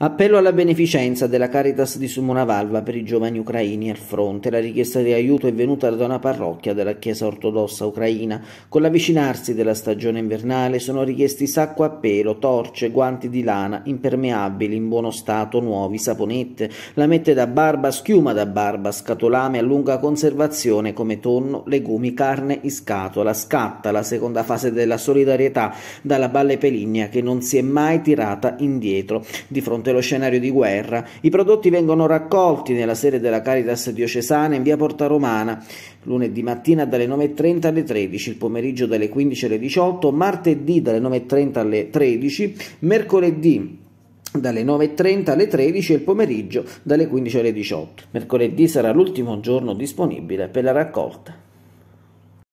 Appello alla beneficenza della Caritas di Sumona Valva per i giovani ucraini al fronte. La richiesta di aiuto è venuta da una parrocchia della Chiesa ortodossa ucraina. Con l'avvicinarsi della stagione invernale sono richiesti sacco a pelo, torce, guanti di lana, impermeabili, in buono stato, nuovi, saponette, lamette da barba, schiuma da barba, scatolame a lunga conservazione come tonno, legumi, carne in scatola. Scatta la seconda fase della solidarietà dalla Valle Peligna che non si è mai tirata indietro di fronte durante lo scenario di guerra. I prodotti vengono raccolti nella sede della Caritas diocesana in via Porta Romana, lunedì mattina dalle 9.30 alle 13, il pomeriggio dalle 15 alle 18, martedì dalle 9.30 alle 13, mercoledì dalle 9.30 alle 13 e il pomeriggio dalle 15 alle 18. Mercoledì sarà l'ultimo giorno disponibile per la raccolta.